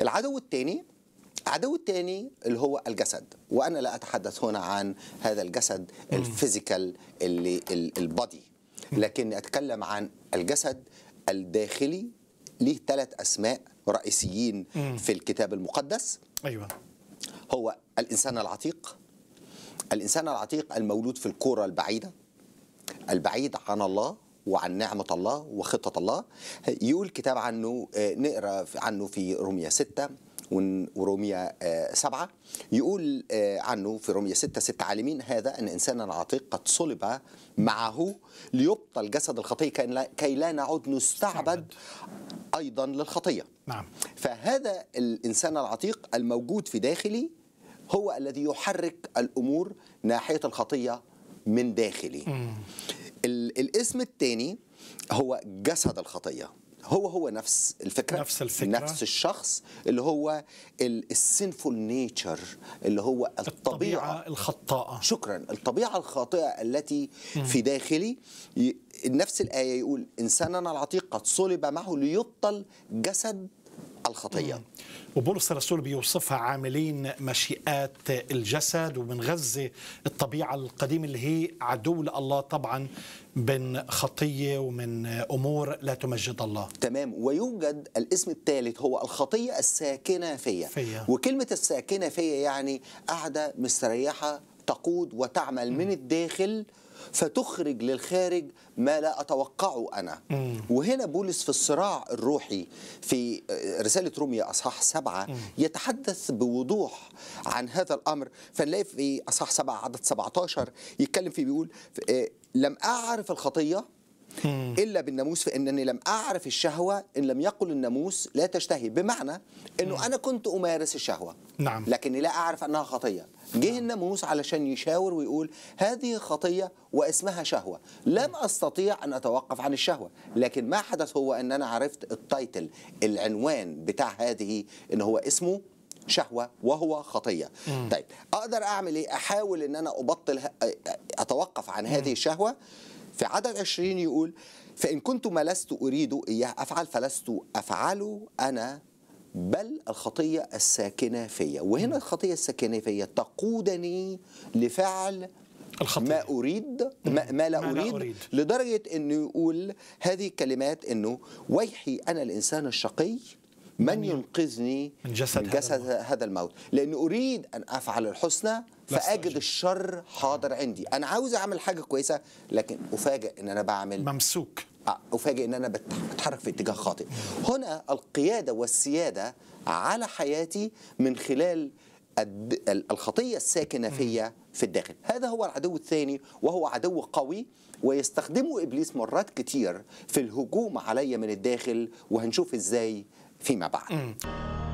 العدو الثاني العدو الثاني اللي هو الجسد وانا لا اتحدث هنا عن هذا الجسد الفيزيكال اللي البادي لكن اتكلم عن الجسد الداخلي ليه ثلاث اسماء رئيسيين في الكتاب المقدس ايوه هو الانسان العتيق الانسان العتيق المولود في الكوره البعيده البعيد عن الله وعن نعمة الله وخطة الله يقول كتاب عنه آه، نقرأ عنه في رومية 6 ورومية سبعة يقول عنه في رومية ستة آه، آه، ستة عالمين هذا أن إنسانا عتيق قد صلب معه ليبطل جسد الخطية كي لا نعود نستعبد أيضا للخطية نعم. فهذا الإنسان العتيق الموجود في داخلي هو الذي يحرك الأمور ناحية الخطية من داخلي مم. الاسم الثاني هو جسد الخطيه هو هو نفس الفكره نفس الفكره نفس الشخص اللي هو السينفول نيتشر اللي هو الطبيعه, الطبيعة الخطاءه شكرا الطبيعه الخاطئه التي في داخلي نفس الايه يقول انساننا العتيق قد صلب معه ليبطل جسد الخطية وبولس الرسول بيوصفها عاملين مشيئات الجسد ومن غزة الطبيعة القديمة اللي هي عدو لله طبعا من خطية ومن أمور لا تمجد الله تمام ويوجد الاسم الثالث هو الخطية الساكنة فيا فيا وكلمة الساكنة فيا يعني قاعدة مستريحة تقود وتعمل من الداخل فتخرج للخارج ما لا اتوقعه انا وهنا بولس في الصراع الروحي في آه، رساله روميا اصحاح سبعة يتحدث بوضوح عن هذا الامر فنلاقي في اصحاح سبعة عدد 17 يتكلم فيه بيقول آه، لم اعرف الخطيه مم. الا بالناموس فانني لم اعرف الشهوه ان لم يقل الناموس لا تشتهي بمعنى انه مم. انا كنت امارس الشهوه نعم لكني لا اعرف انها خطيه جه نعم. الناموس علشان يشاور ويقول هذه خطيه واسمها شهوه لم استطيع ان اتوقف عن الشهوه لكن ما حدث هو ان انا عرفت التايتل العنوان بتاع هذه ان هو اسمه شهوة وهو خطية مم. طيب أقدر أعمل إيه أحاول أن أنا أبطل أتوقف عن هذه الشهوة في عدد 20 يقول فإن كنت ما لست أريد إياه أفعل فلست أفعله أنا بل الخطية الساكنة فيا وهنا الخطية الساكنة فيا تقودني لفعل الخطية. ما أريد ما, ما, لا, ما أريد لا أريد لدرجة أنه يقول هذه الكلمات أنه ويحي أنا الإنسان الشقي من ينقذني من جسد, من جسد هذا, هذا الموت لأن أريد أن أفعل الحسنى فأجد الشر حاضر عندي أنا عاوز أعمل حاجة كويسة لكن أفاجئ أن أنا بعمل ممسوك آه، أفاجئ أن أنا بتحرك في اتجاه خاطئ هنا القيادة والسيادة على حياتي من خلال الخطية الساكنة فيا في الداخل هذا هو العدو الثاني وهو عدو قوي ويستخدمه إبليس مرات كتير في الهجوم علي من الداخل وهنشوف إزاي Fimabar. Mm.